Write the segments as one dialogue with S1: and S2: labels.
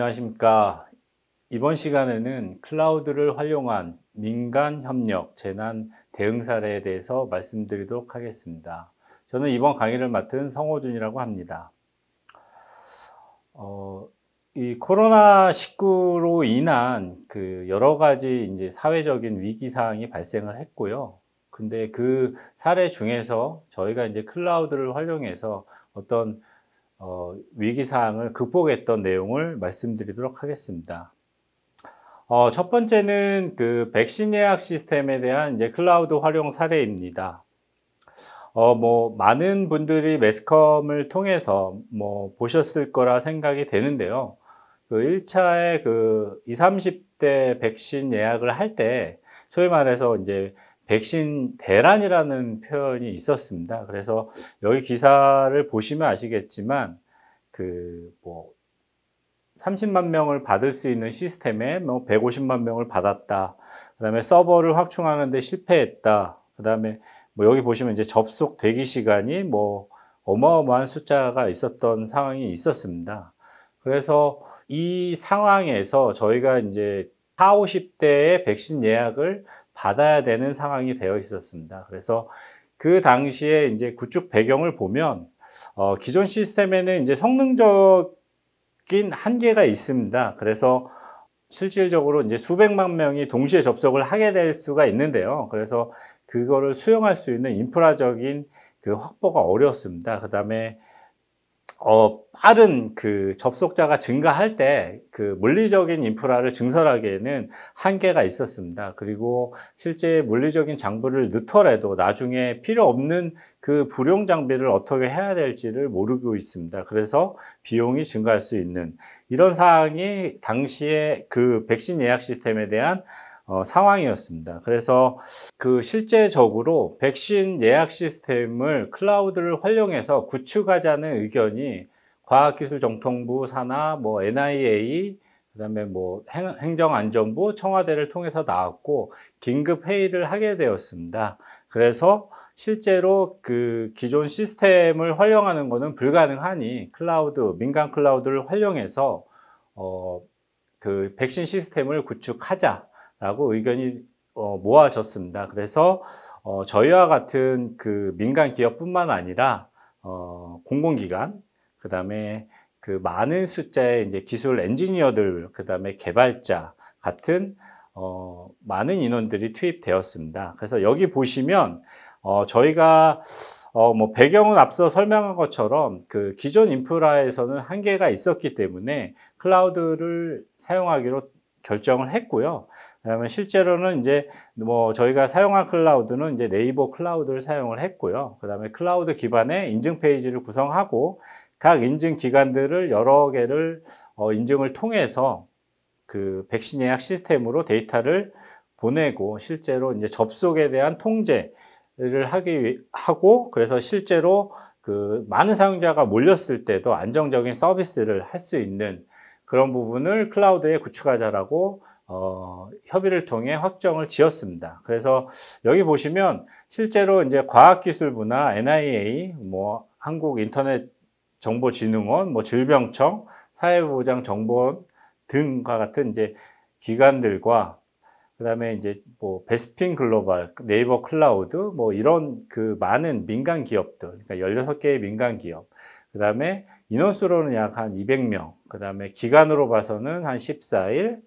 S1: 안녕하십니까. 이번 시간에는 클라우드를 활용한 민간 협력 재난 대응 사례에 대해서 말씀드리도록 하겠습니다. 저는 이번 강의를 맡은 성호준이라고 합니다. 어, 이 코로나19로 인한 그 여러 가지 이제 사회적인 위기 사항이 발생을 했고요. 근데 그 사례 중에서 저희가 이제 클라우드를 활용해서 어떤 어, 위기 사항을 극복했던 내용을 말씀드리도록 하겠습니다. 어, 첫 번째는 그 백신 예약 시스템에 대한 이제 클라우드 활용 사례입니다. 어, 뭐 많은 분들이 매스컴을 통해서 뭐 보셨을 거라 생각이 되는데요. 그 1차에 그 20, 30대 백신 예약을 할 때 소위 말해서 이제 백신 대란이라는 표현이 있었습니다. 그래서 여기 기사를 보시면 아시겠지만 그뭐 30만 명을 받을 수 있는 시스템에 뭐 150만 명을 받았다. 그다음에 서버를 확충하는데 실패했다. 그다음에 뭐 여기 보시면 이제 접속 대기 시간이 뭐 어마어마한 숫자가 있었던 상황이 있었습니다. 그래서 이 상황에서 저희가 이제 4, 50대의 백신 예약을 받아야 되는 상황이 되어 있었습니다. 그래서 그 당시에 이제 구축 배경을 보면 어, 기존 시스템에는 이제 성능적인 한계가 있습니다. 그래서 실질적으로 이제 수백만 명이 동시에 접속을 하게 될 수가 있는데요. 그래서 그거를 수용할 수 있는 인프라적인 그 확보가 어려웠습니다. 그 다음에 어, 빠른 그 접속자가 증가할 때 그 물리적인 인프라를 증설하기에는 한계가 있었습니다. 그리고 실제 물리적인 장부를 넣더라도 나중에 필요 없는 그 불용 장비를 어떻게 해야 될지를 모르고 있습니다. 그래서 비용이 증가할 수 있는 이런 사항이 당시에 그 백신 예약 시스템에 대한 어, 상황이었습니다. 그래서 그 실제적으로 백신 예약 시스템을 클라우드를 활용해서 구축하자는 의견이 과학기술정통부 산하 뭐 NIA 그다음에 뭐 행정안전부 청와대를 통해서 나왔고 긴급 회의를 하게 되었습니다. 그래서 실제로 그 기존 시스템을 활용하는 것은 불가능하니 클라우드 민간 클라우드를 활용해서 어 그 백신 시스템을 구축하자 라고 의견이 어, 모아졌습니다. 그래서 어, 저희와 같은 그 민간 기업뿐만 아니라 어, 공공기관, 그 다음에 그 많은 숫자의 이제 기술 엔지니어들, 그 다음에 개발자 같은 어, 많은 인원들이 투입되었습니다. 그래서 여기 보시면 어, 저희가 어, 뭐 배경은 앞서 설명한 것처럼 그 기존 인프라에서는 한계가 있었기 때문에 클라우드를 사용하기로 결정을 했고요. 그러면 실제로는 이제 뭐 저희가 사용한 클라우드는 이제 네이버 클라우드를 사용을 했고요. 그 다음에 클라우드 기반의 인증 페이지를 구성하고 각 인증 기관들을 여러 개를 어, 인증을 통해서 그 백신 예약 시스템으로 데이터를 보내고 실제로 이제 접속에 대한 통제를 하기 하고 그래서 실제로 그 많은 사용자가 몰렸을 때도 안정적인 서비스를 할 수 있는 그런 부분을 클라우드의 구축하자라고 어, 협의를 통해 확정을 지었습니다. 그래서 여기 보시면 실제로 이제 과학기술부나 NIA, 뭐 한국인터넷정보진흥원, 뭐 질병청, 사회보장정보원 등과 같은 이제 기관들과 그다음에 이제 뭐 베스핀 글로벌, 네이버 클라우드 뭐 이런 그 많은 민간 기업들, 그러니까 16개의 민간 기업, 그다음에 인원수로는 약 한 200명, 그다음에 기간으로 봐서는 한 14일,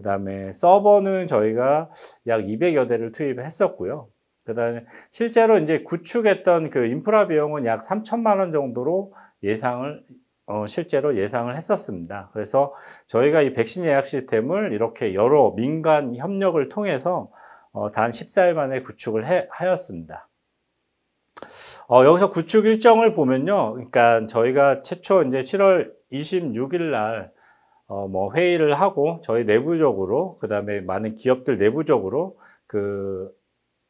S1: 그 다음에 서버는 저희가 약 200여 대를 투입했었고요. 그 다음에 실제로 이제 구축했던 그 인프라 비용은 약 3천만 원 정도로 예상을 어, 실제로 예상을 했었습니다. 그래서 저희가 이 백신 예약 시스템을 이렇게 여러 민간 협력을 통해서 어, 단 14일 만에 구축을 해, 하였습니다. 어, 여기서 구축 일정을 보면요. 그러니까 저희가 최초 이제 7월 26일 날 어, 뭐 회의를 하고 저희 내부적으로 그다음에 많은 기업들 내부적으로 그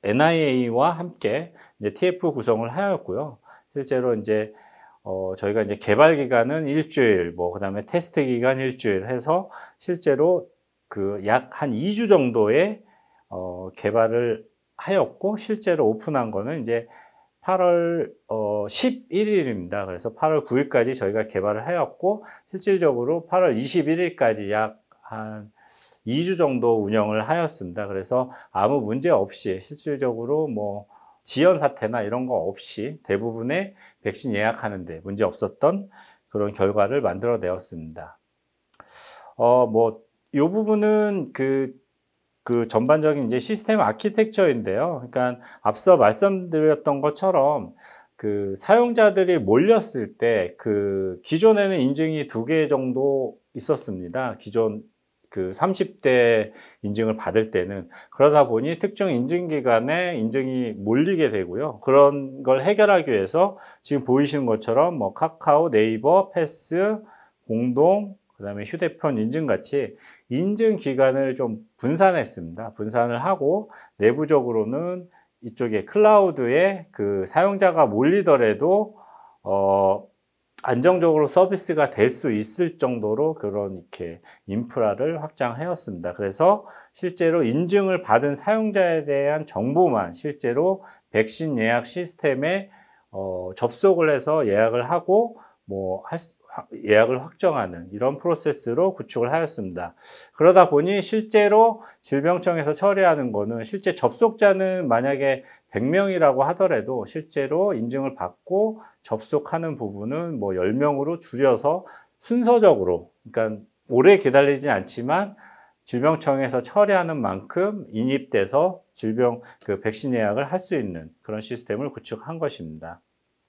S1: NIA와 함께 이제 TF 구성을 하였고요. 실제로 이제 어, 저희가 이제 개발 기간은 일주일, 뭐 그다음에 테스트 기간 일주일 해서 실제로 그 약 한 2주 정도의 어, 개발을 하였고 실제로 오픈한 거는 이제 8월 어, 11일입니다. 그래서 8월 9일까지 저희가 개발을 하였고 실질적으로 8월 21일까지 약 한 2주 정도 운영을 하였습니다. 그래서 아무 문제 없이 실질적으로 뭐 지연 사태나 이런 거 없이 대부분의 백신 예약하는데 문제 없었던 그런 결과를 만들어내었습니다. 어, 뭐, 요 부분은 그그 전반적인 이제 시스템 아키텍처인데요. 그러니까 앞서 말씀드렸던 것처럼 그 사용자들이 몰렸을 때 그 기존에는 인증이 두 개 정도 있었습니다. 기존 그 30대 인증을 받을 때는 그러다 보니 특정 인증 기간에 인증이 몰리게 되고요. 그런 걸 해결하기 위해서 지금 보이시는 것처럼 뭐 카카오, 네이버, 패스, 공동, 그 다음에 휴대폰 인증 같이 인증 기간을 좀 분산했습니다. 분산을 하고 내부적으로는 이쪽에 클라우드에 그 사용자가 몰리더라도 어 안정적으로 서비스가 될 수 있을 정도로 그런 이렇게 인프라를 확장하였습니다. 그래서 실제로 인증을 받은 사용자에 대한 정보만 실제로 백신 예약 시스템에 어, 접속을 해서 예약을 하고 뭐 할, 수, 예약을 확정하는 이런 프로세스로 구축을 하였습니다. 그러다 보니 실제로 질병청에서 처리하는 거는 실제 접속자는 만약에 100명이라고 하더라도 실제로 인증을 받고 접속하는 부분은 뭐 10명으로 줄여서 순서적으로 그러니까 오래 기다리진 않지만 질병청에서 처리하는 만큼 인입돼서 질병 그 백신 예약을 할 수 있는 그런 시스템을 구축한 것입니다.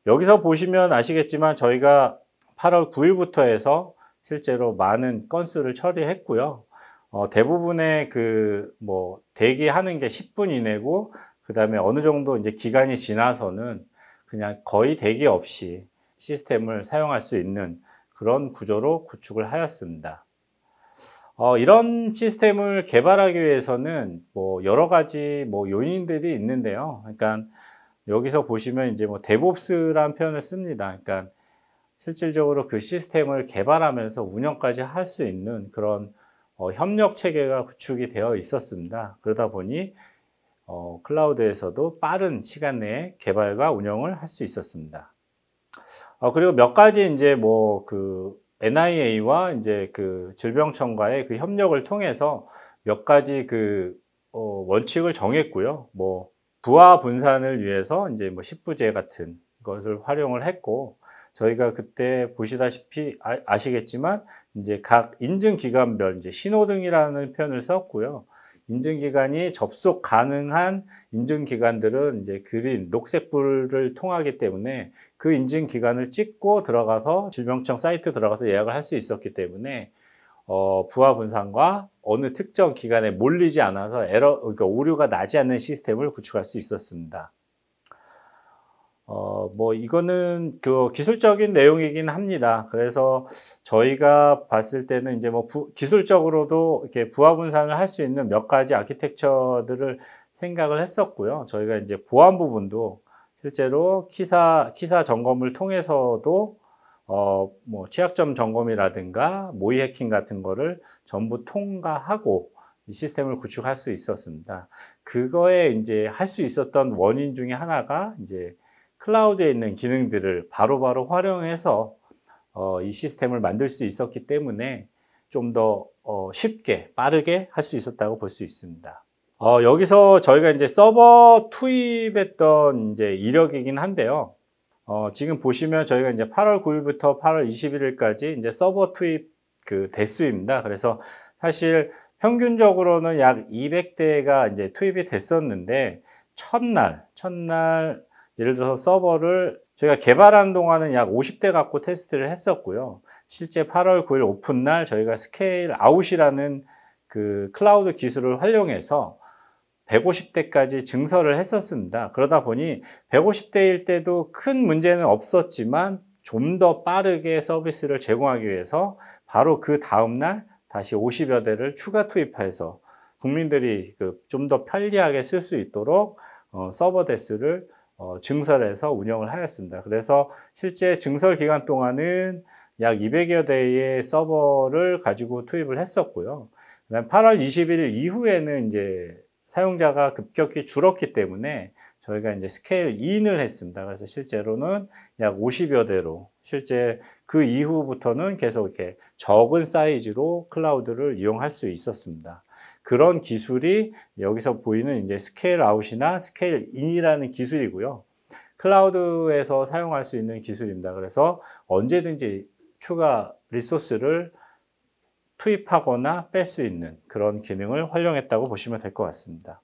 S1: 여기서 보시면 아시겠지만 저희가 8월 9일부터 해서 실제로 많은 건수를 처리했고요. 어, 대부분의 그 뭐 대기하는 게 10분 이내고 그다음에 어느 정도 이제 기간이 지나서는 그냥 거의 대기 없이 시스템을 사용할 수 있는 그런 구조로 구축을 하였습니다. 어, 이런 시스템을 개발하기 위해서는 뭐 여러 가지 뭐 요인들이 있는데요. 그러니까 여기서 보시면 이제 뭐 데보스라는 표현을 씁니다. 그러니까 실질적으로 그 시스템을 개발하면서 운영까지 할 수 있는 그런 어, 협력 체계가 구축이 되어 있었습니다. 그러다 보니 어, 클라우드에서도 빠른 시간 내에 개발과 운영을 할 수 있었습니다. 어, 그리고 몇 가지 이제 뭐 그 NIA와 이제 그 질병청과의 그 협력을 통해서 몇 가지 그 어, 원칙을 정했고요. 뭐 부하 분산을 위해서 이제 뭐 십부제 같은 것을 활용을 했고 저희가 그때 보시다시피 아, 시겠지만 이제 각 인증 기관별 이제 신호등이라는 표현을 썼고요. 인증 기관이 접속 가능한 인증 기관들은 이제 그린 녹색불을 통하기 때문에 그 인증 기관을 찍고 들어가서 질병청 사이트 들어가서 예약을 할 수 있었기 때문에 어, 부하 분산과 어느 특정 기간에 몰리지 않아서 에러, 그러니까 오류가 나지 않는 시스템을 구축할 수 있었습니다. 어, 뭐, 이거는 그 기술적인 내용이긴 합니다. 그래서 저희가 봤을 때는 이제 뭐 부, 기술적으로도 이렇게 부하 분산을 할 수 있는 몇 가지 아키텍처들을 생각을 했었고요. 저희가 이제 보안 부분도 실제로 키사, 키사 점검을 통해서도 어, 뭐 취약점 점검이라든가 모의 해킹 같은 거를 전부 통과하고 이 시스템을 구축할 수 있었습니다. 그거에 이제 할 수 있었던 원인 중에 하나가 이제 클라우드에 있는 기능들을 바로바로 바로 활용해서 어, 이 시스템을 만들 수 있었기 때문에 좀더 어, 쉽게 빠르게 할 수 있었다고 볼 수 있습니다. 어, 여기서 저희가 이제 서버 투입했던 이제 이력이긴 한데요. 어, 지금 보시면 저희가 이제 8월 9일부터 8월 21일까지 이제 서버 투입 그 대수입니다. 그래서 사실 평균적으로는 약 200대가 이제 투입이 됐었는데 첫날 첫날 예를 들어서 서버를 저희가 개발한 동안은 약 50대 갖고 테스트를 했었고요. 실제 8월 9일 오픈 날 저희가 스케일 아웃이라는 그 클라우드 기술을 활용해서 150대까지 증설을 했었습니다. 그러다 보니 150대일 때도 큰 문제는 없었지만 좀 더 빠르게 서비스를 제공하기 위해서 바로 그 다음날 다시 50여 대를 추가 투입해서 국민들이 그좀더 편리하게 쓸 수 있도록 어, 서버 대수를 어, 증설해서 운영을 하였습니다. 그래서 실제 증설 기간 동안은 약 200여 대의 서버를 가지고 투입을 했었고요. 8월 21일 이후에는 이제 사용자가 급격히 줄었기 때문에 저희가 이제 스케일 2인을 했습니다. 그래서 실제로는 약 50여 대로 실제 그 이후부터는 계속 이렇게 적은 사이즈로 클라우드를 이용할 수 있었습니다. 그런 기술이 여기서 보이는 이제 스케일 아웃이나 스케일 인이라는 기술이고요. 클라우드에서 사용할 수 있는 기술입니다. 그래서 언제든지 추가 리소스를 투입하거나 뺄 수 있는 그런 기능을 활용했다고 보시면 될 것 같습니다.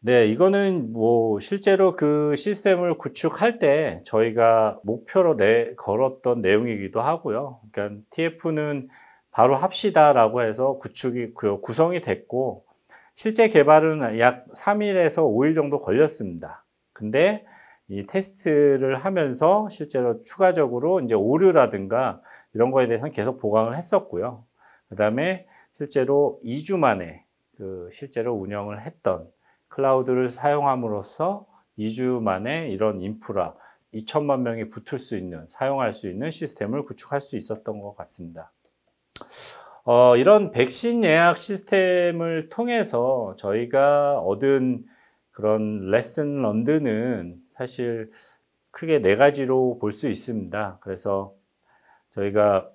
S1: 네, 이거는 뭐 실제로 그 시스템을 구축할 때 저희가 목표로 내, 걸었던 내용이기도 하고요. 그러니까 TF는 바로 합시다라고 해서 구축이 구성이 됐고 실제 개발은 약 3일에서 5일 정도 걸렸습니다. 근데 이 테스트를 하면서 실제로 추가적으로 이제 오류라든가 이런 거에 대해서는 계속 보강을 했었고요. 그다음에 실제로 2주 만에 그 실제로 운영을 했던 클라우드를 사용함으로써 2주 만에 이런 인프라 2천만 명이 붙을 수 있는 사용할 수 있는 시스템을 구축할 수 있었던 것 같습니다. 어, 이런 백신 예약 시스템을 통해서 저희가 얻은 그런 레슨 런드는 사실 크게 네 가지로 볼 수 있습니다. 그래서 저희가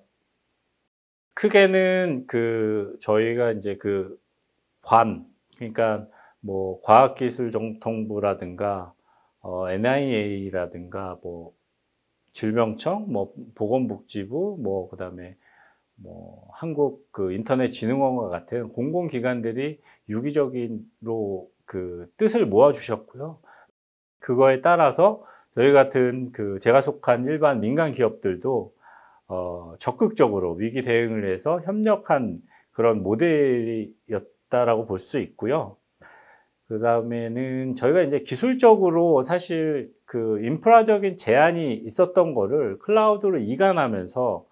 S1: 크게는 그 저희가 이제 그 관, 그러니까 뭐 과학기술정통부라든가 어, NIA라든가 뭐 질병청, 뭐 보건복지부, 뭐 그다음에 뭐 한국 그 인터넷 진흥원과 같은 공공기관들이 유기적으로 그 뜻을 모아 주셨고요. 그거에 따라서 저희 같은 그 제가 속한 일반 민간 기업들도 어 적극적으로 위기 대응을 해서 협력한 그런 모델이었다라고 볼 수 있고요. 그 다음에는 저희가 이제 기술적으로 사실 그 인프라적인 제한이 있었던 거를 클라우드로 이관하면서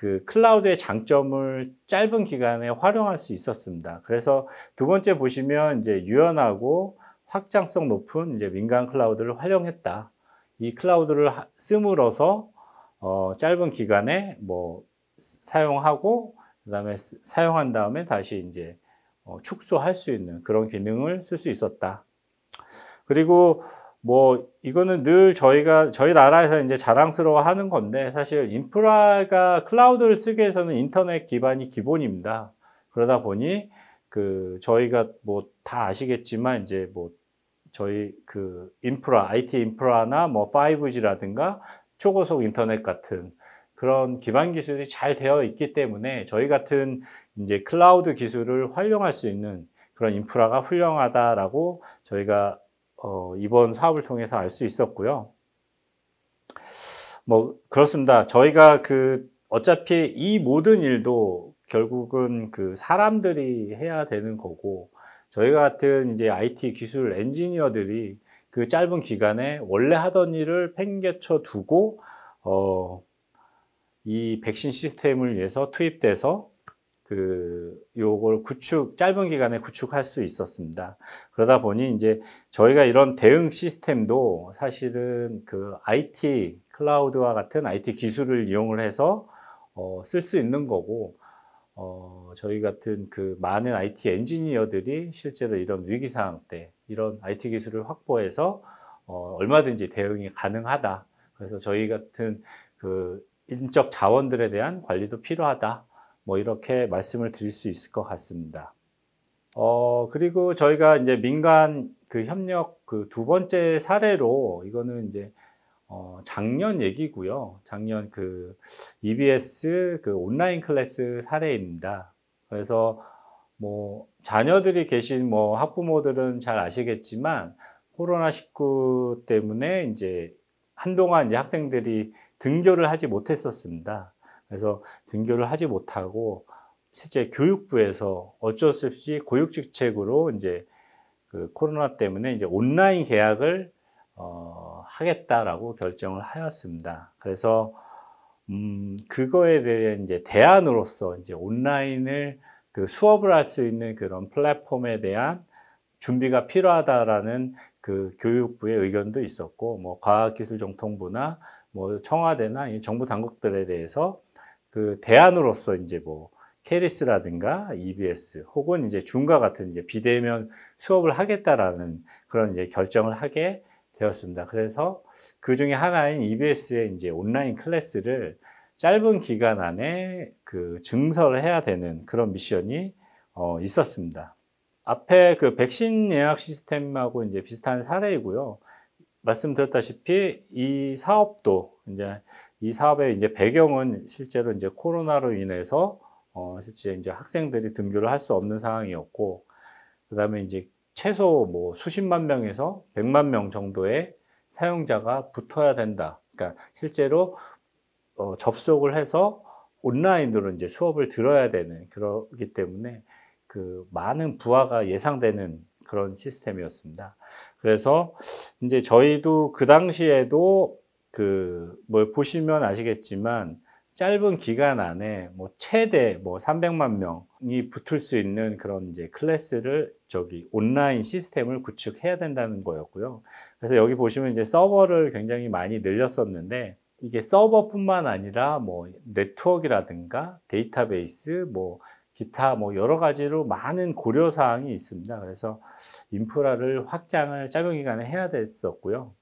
S1: 그 클라우드의 장점을 짧은 기간에 활용할 수 있었습니다. 그래서 두 번째 보시면 이제 유연하고 확장성 높은 이제 민간 클라우드를 활용했다. 이 클라우드를 쓰므로서 어, 짧은 기간에 뭐 사용하고 그다음에 사용한 다음에 다시 이제 어, 축소할 수 있는 그런 기능을 쓸 수 있었다. 그리고 뭐 이거는 늘 저희가 저희 나라에서 이제 자랑스러워 하는 건데 사실 인프라가 클라우드를 쓰기 위해서는 인터넷 기반이 기본입니다. 그러다 보니 그 저희가 뭐 다 아시겠지만 이제 뭐 저희 그 인프라 IT 인프라나 뭐 5G라든가 초고속 인터넷 같은 그런 기반 기술이 잘 되어 있기 때문에 저희 같은 이제 클라우드 기술을 활용할 수 있는 그런 인프라가 훌륭하다라고 저희가 어, 이번 사업을 통해서 알 수 있었고요. 뭐 그렇습니다. 저희가 그 어차피 이 모든 일도 결국은 그 사람들이 해야 되는 거고 저희 같은 이제 IT 기술 엔지니어들이 그 짧은 기간에 원래 하던 일을 팽개쳐 두고 어, 이 백신 시스템을 위해서 투입돼서 그 요걸 구축 짧은 기간에 구축할 수 있었습니다. 그러다 보니 이제 저희가 이런 대응 시스템도 사실은 그 IT 클라우드와 같은 IT 기술을 이용을 해서 어, 쓸 수 있는 거고 어, 저희 같은 그 많은 IT 엔지니어들이 실제로 이런 위기 상황 때 이런 IT 기술을 확보해서 어, 얼마든지 대응이 가능하다. 그래서 저희 같은 그 인적 자원들에 대한 관리도 필요하다. 뭐 이렇게 말씀을 드릴 수 있을 것 같습니다. 어, 그리고 저희가 이제 민간 그 협력 그 두 번째 사례로 이거는 이제 어, 작년 얘기고요. 작년 그 EBS 그 온라인 클래스 사례입니다. 그래서 뭐 자녀들이 계신 뭐 학부모들은 잘 아시겠지만 코로나19 때문에 이제 한동안 이제 학생들이 등교를 하지 못했었습니다. 그래서 등교를 하지 못하고 실제 교육부에서 어쩔 수 없이 고육직책으로 이제 그 코로나 때문에 이제 온라인 계약을 어, 하겠다라고 결정을 하였습니다. 그래서 음, 그거에 대해 이제 대안으로서 이제 온라인을 그 수업을 할 수 있는 그런 플랫폼에 대한 준비가 필요하다라는 그 교육부의 의견도 있었고, 뭐 과학기술정통부나 뭐 청와대나 정부 당국들에 대해서 그 대안으로서 이제 뭐 케리스라든가 EBS 혹은 이제 중과 같은 이제 비대면 수업을 하겠다라는 그런 이제 결정을 하게 되었습니다. 그래서 그 중에 하나인 EBS의 이제 온라인 클래스를 짧은 기간 안에 그 증설을 해야 되는 그런 미션이 어, 있었습니다. 앞에 그 백신 예약 시스템하고 이제 비슷한 사례이고요. 말씀드렸다시피 이 사업도 이제 이 사업의 이제 배경은 실제로 이제 코로나로 인해서 어 실제 이제 학생들이 등교를 할 수 없는 상황이었고 그다음에 이제 최소 뭐 수십만 명에서 백만 명 정도의 사용자가 붙어야 된다. 그러니까 실제로 어 접속을 해서 온라인으로 이제 수업을 들어야 되는 그러기 때문에 그 많은 부하가 예상되는 그런 시스템이었습니다. 그래서 이제 저희도 그 당시에도 그뭐 보시면 아시겠지만 짧은 기간 안에 뭐 최대 뭐 300만 명이 붙을 수 있는 그런 이제 클래스를 저기 온라인 시스템을 구축해야 된다는 거였고요. 그래서 여기 보시면 이제 서버를 굉장히 많이 늘렸었는데 이게 서버뿐만 아니라 뭐 네트워크라든가 데이터베이스 뭐 기타 뭐 여러 가지로 많은 고려 사항이 있습니다. 그래서 인프라를 확장을 짧은 기간에 해야 됐었고요.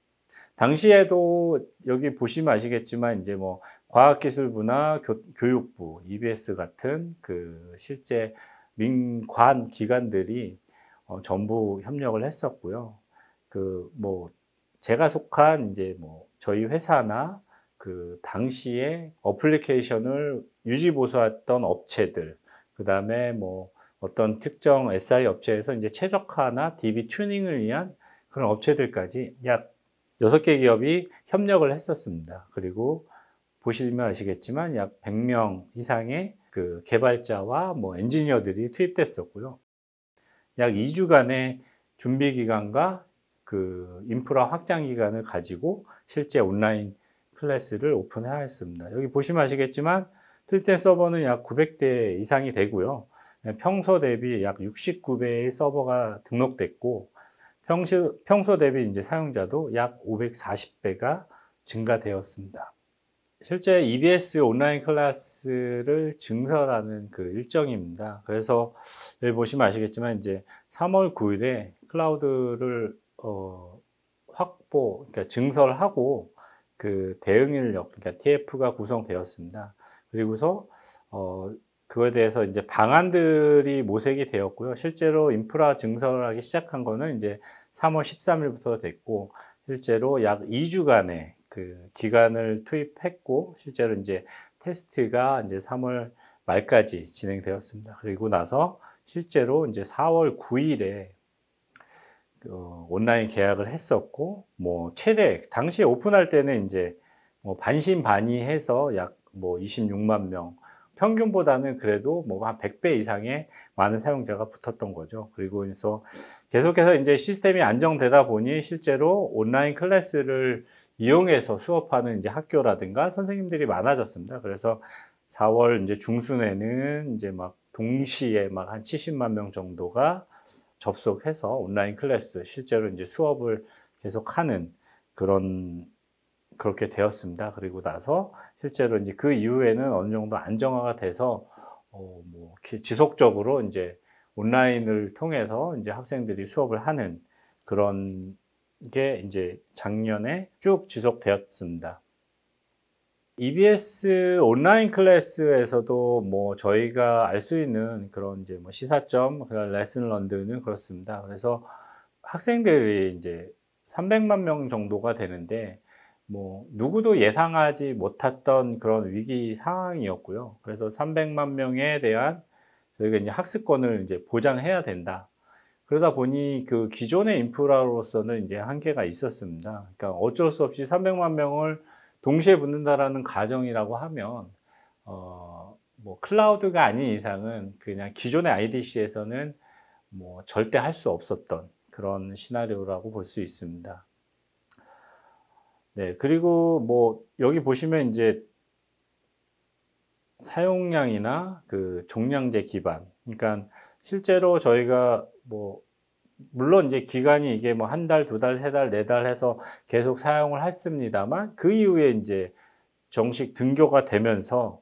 S1: 당시에도 여기 보시면 아시겠지만 이제 뭐 과학기술부나 교, 육부 EBS 같은 그 실제 민관 기관들이 어, 전부 협력을 했었고요. 그 뭐 제가 속한 이제 뭐 저희 회사나 그 당시에 어플리케이션을 유지 보수했던 업체들, 그 다음에 뭐 어떤 특정 SI 업체에서 이제 최적화나 DB 튜닝을 위한 그런 업체들까지 약 여섯 개 기업이 협력을 했었습니다. 그리고 보시면 아시겠지만 약 100명 이상의 그 개발자와 뭐 엔지니어들이 투입됐었고요. 약 2주간의 준비 기간과 그 인프라 확장 기간을 가지고 실제 온라인 클래스를 오픈하였습니다. 여기 보시면 아시겠지만 투입된 서버는 약 900대 이상이 되고요. 평소 대비 약 69배의 서버가 등록됐고 평소, 평소 대비 이제 사용자도 약 540배가 증가되었습니다. 실제 EBS 온라인 클래스를 증설하는 그 일정입니다. 그래서 여기 보시면 아시겠지만 이제 3월 9일에 클라우드를 어, 확보, 그러니까 증설하고 그 대응 인력, 그러니까 TF가 구성되었습니다. 그리고서 어, 그거에 대해서 이제 방안들이 모색이 되었고요. 실제로 인프라 증설하기 시작한 거는 이제 3월 13일부터 됐고 실제로 약 2주간의 그 기간을 투입했고 실제로 이제 테스트가 이제 3월 말까지 진행되었습니다. 그리고 나서 실제로 이제 4월 9일에 그 온라인 계약을 했었고 뭐 최대 당시에 오픈할 때는 이제 뭐 반신반의해서 약 뭐 26만 명 평균보다는 그래도 뭐 한 100배 이상의 많은 사용자가 붙었던 거죠. 그리고 그래서 계속해서 이제 시스템이 안정되다 보니 실제로 온라인 클래스를 이용해서 수업하는 이제 학교라든가 선생님들이 많아졌습니다. 그래서 4월 이제 중순에는 이제 막 동시에 막 한 70만 명 정도가 접속해서 온라인 클래스 실제로 이제 수업을 계속하는 그런 그렇게 되었습니다. 그리고 나서 실제로 이제 그 이후에는 어느 정도 안정화가 돼서 어, 뭐 지속적으로 이제 온라인을 통해서 이제 학생들이 수업을 하는 그런 게 이제 작년에 쭉 지속되었습니다. EBS 온라인 클래스에서도 뭐 저희가 알 수 있는 그런 이제 뭐 시사점, 레슨 런드는 그렇습니다. 그래서 학생들이 이제 300만 명 정도가 되는데 뭐 누구도 예상하지 못했던 그런 위기 상황이었고요. 그래서 300만 명에 대한 저희가 이제 학습권을 이제 보장해야 된다. 그러다 보니 그 기존의 인프라로서는 이제 한계가 있었습니다. 그러니까 어쩔 수 없이 300만 명을 동시에 붙는다라는 가정이라고 하면 어뭐 클라우드가 아닌 이상은 그냥 기존의 IDC에서는 뭐 절대 할 수 없었던 그런 시나리오라고 볼 수 있습니다. 네, 그리고 뭐 여기 보시면 이제 사용량이나 그 종량제 기반. 그러니까 실제로 저희가 뭐 물론 이제 기간이 이게 뭐 한 달, 두 달, 세 달, 네 달 해서 계속 사용을 했습니다만 그 이후에 이제 정식 등교가 되면서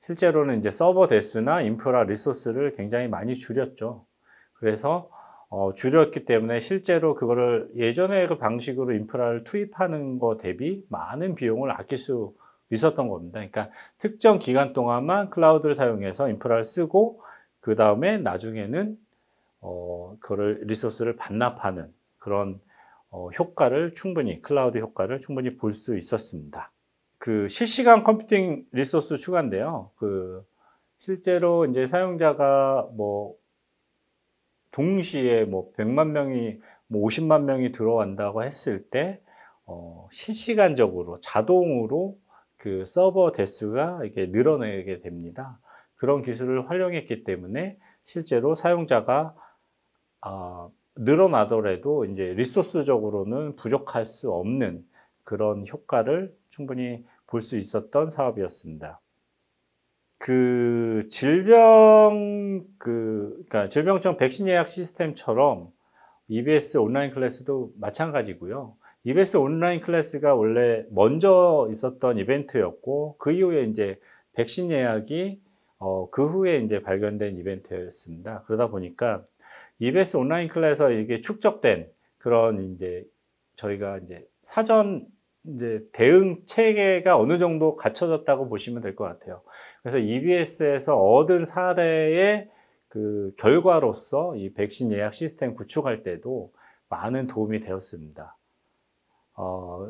S1: 실제로는 이제 서버 대수나 인프라 리소스를 굉장히 많이 줄였죠. 그래서 어, 줄였기 때문에 실제로 그거를 예전의 그 방식으로 인프라를 투입하는 거 대비 많은 비용을 아낄 수 있었던 겁니다. 그러니까 특정 기간 동안만 클라우드를 사용해서 인프라를 쓰고 그 다음에 나중에는 어, 그거를 리소스를 반납하는 그런 어, 효과를 충분히 클라우드 효과를 충분히 볼 수 있었습니다. 그 실시간 컴퓨팅 리소스 추가인데요. 그 실제로 이제 사용자가 뭐 동시에 뭐 100만 명이 뭐 50만 명이 들어간다고 했을 때 어, 실시간적으로 자동으로 그 서버 대수가 이렇게 늘어나게 됩니다. 그런 기술을 활용했기 때문에 실제로 사용자가 어, 늘어나더라도 이제 리소스적으로는 부족할 수 없는 그런 효과를 충분히 볼 수 있었던 사업이었습니다. 그 질병 그 그러니까 질병청 백신 예약 시스템처럼 EBS 온라인 클래스도 마찬가지고요. EBS 온라인 클래스가 원래 먼저 있었던 이벤트였고 그 이후에 이제 백신 예약이 어, 그 후에 이제 발견된 이벤트였습니다. 그러다 보니까 EBS 온라인 클래스에 이게 축적된 그런 이제 저희가 이제 사전 이제 대응 체계가 어느 정도 갖춰졌다고 보시면 될 것 같아요. 그래서 EBS에서 얻은 사례의 그 결과로서 이 백신 예약 시스템 구축할 때도 많은 도움이 되었습니다. 어,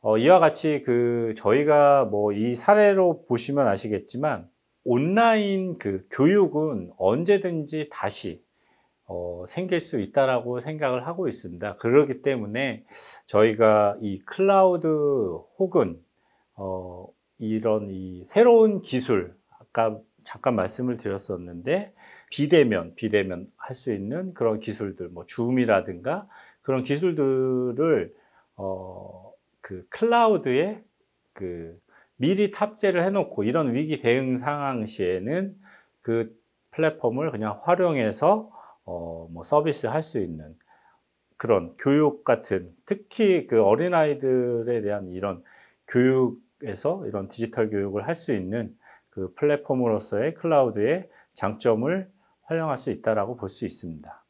S1: 어, 이와 같이 그 저희가 뭐 이 사례로 보시면 아시겠지만 온라인 그 교육은 언제든지 다시 어, 생길 수 있다라고 생각을 하고 있습니다. 그렇기 때문에 저희가 이 클라우드 혹은 어, 이런 이 새로운 기술, 아까 잠깐 말씀을 드렸었는데, 비대면, 비대면 할 수 있는 그런 기술들, 뭐, 줌이라든가 그런 기술들을, 어, 그 클라우드에 그 미리 탑재를 해놓고 이런 위기 대응 상황 시에는 그 플랫폼을 그냥 활용해서 어, 뭐 서비스 할 수 있는 그런 교육 같은 특히 그 어린아이들에 대한 이런 교육 에서 이런 디지털 교육을 할 수 있는 그 플랫폼으로서의 클라우드의 장점을 활용할 수 있다라고 볼 수 있습니다.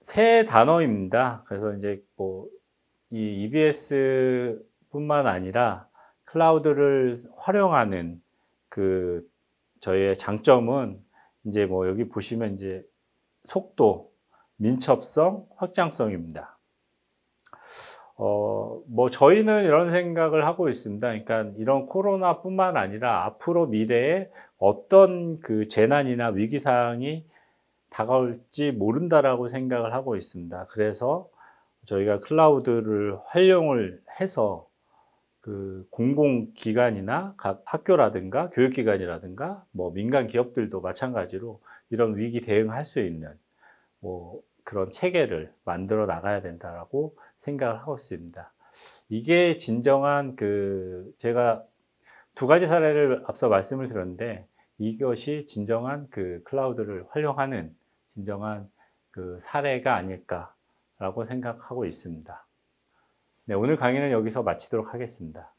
S1: 새 단어입니다. 그래서 이제 뭐 이 EBS뿐만 아니라 클라우드를 활용하는 그 저희의 장점은 이제 뭐 여기 보시면 이제 속도, 민첩성, 확장성입니다. 어, 뭐 저희는 이런 생각을 하고 있습니다. 그러니까 이런 코로나뿐만 아니라 앞으로 미래에 어떤 그 재난이나 위기 상황이 다가올지 모른다라고 생각을 하고 있습니다. 그래서 저희가 클라우드를 활용을 해서 그 공공기관이나 각 학교라든가 교육기관이라든가 뭐 민간 기업들도 마찬가지로 이런 위기 대응할 수 있는 뭐 그런 체계를 만들어 나가야 된다라고 생각을 하고 있습니다. 이게 진정한 그 제가 두 가지 사례를 앞서 말씀을 드렸는데 이것이 진정한 그 클라우드를 활용하는 진정한 그 사례가 아닐까라고 생각하고 있습니다. 네, 오늘 강의는 여기서 마치도록 하겠습니다.